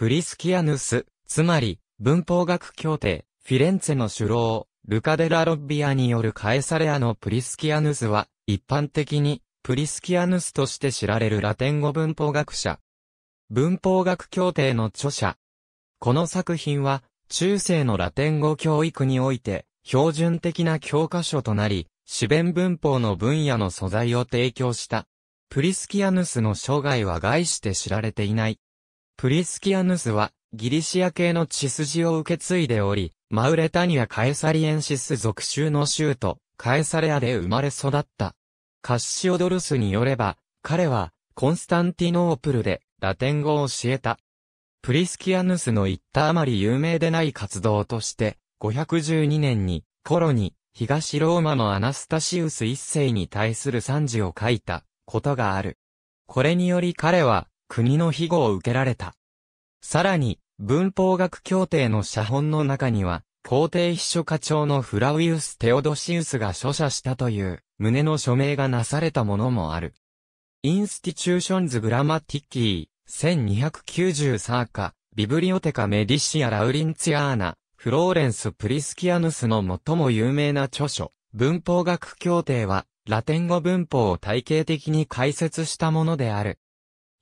プリスキアヌス、つまり、文法学協定、フィレンツェの首老、ルカデラ・ロッビアによるカエサレアのプリスキアヌスは、一般的に、プリスキアヌスとして知られるラテン語文法学者。文法学協定の著者。この作品は、中世のラテン語教育において、標準的な教科書となり、四弁文法の分野の素材を提供した。プリスキアヌスの生涯は概して知られていない。プリスキアヌスは、ギリシア系の血筋を受け継いでおり、マウレタニア・カエサリエンシス属州の州都、カエサレアで生まれ育った。カッシオドルスによれば、彼は、コンスタンティノープルで、ラテン語を教えた。プリスキアヌスの言ったあまり有名でない活動として、512年に、コロに、東ローマのアナスタシウス一世に対する賛辞を書いた、ことがある。これにより彼は、国の庇護を受けられた。さらに、文法学協定の写本の中には、皇帝秘書課長のフラウィウス・テオドシウスが書写したという、旨の署名がなされたものもある。インスティチューションズ・グラマティッキー、1290サーカ、ビブリオテカ・メディシア・ラウリンツィアーナ、フローレンス・プリスキアヌスの最も有名な著書、文法学協定は、ラテン語文法を体系的に解説したものである。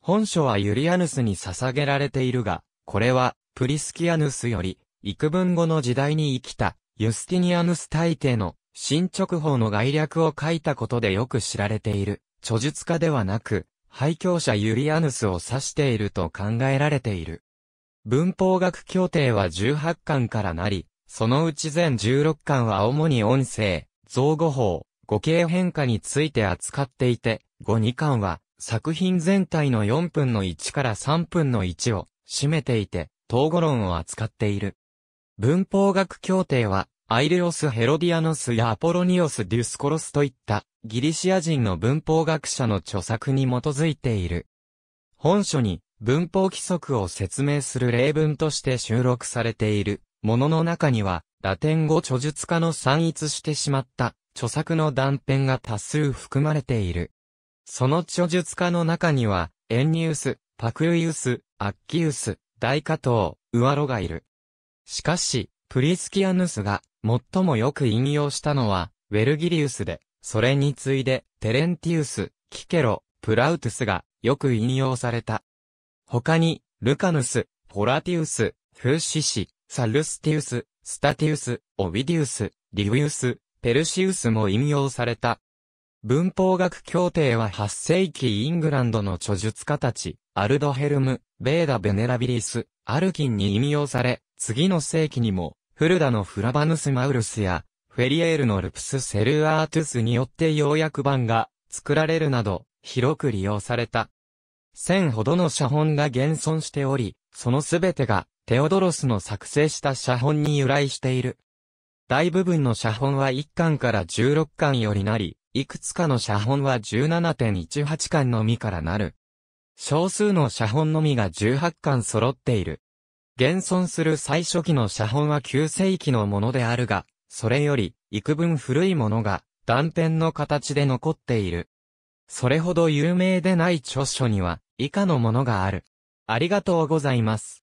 本書はユリアヌスに捧げられているが、これは、プリスキアヌスより、幾分後の時代に生きた、ユスティニアヌス大帝の、新直法の概略を書いたことでよく知られている、著述家ではなく、廃教者ユリアヌスを指していると考えられている。文法学協定は18巻からなり、そのうち全16巻は主に音声、造語法、語形変化について扱っていて、5、2巻は、作品全体の4分の1から3分の1を占めていて、統合論を扱っている。文法学協定は、アイレオス・ヘロディアノスやアポロニオス・デュスコロスといったギリシア人の文法学者の著作に基づいている。本書に文法規則を説明する例文として収録されているものの中には、ラテン語著述家の散逸してしまった著作の断片が多数含まれている。その著述家の中には、エンニウス、パクイウス、アッキウス、大加藤、ウアロがいる。しかし、プリスキアヌスが最もよく引用したのは、ウェルギリウスで、それに次いで、テレンティウス、キケロ、プラウトゥスがよく引用された。他に、ルカヌス、ポラティウス、フーシシ、サルスティウス、スタティウス、オビディウス、リウィウス、ペルシウスも引用された。文法学協定は8世紀イングランドの著述家たち、アルドヘルム、ベーダ・ベネラビリス、アルキンに引用され、次の世紀にも、フルダのフラバヌス・マウルスや、フェリエールのルプス・セルアートゥスによって要約版が作られるなど、広く利用された。1000ほどの写本が現存しており、そのすべてがテオドロスの作成した写本に由来している。大部分の写本は1巻から16巻よりなり、いくつかの写本は17.18巻のみからなる。少数の写本のみが18巻揃っている。現存する最初期の写本は9世紀のものであるが、それより幾分古いものが断片の形で残っている。それほど有名でない著書には以下のものがある。ありがとうございます。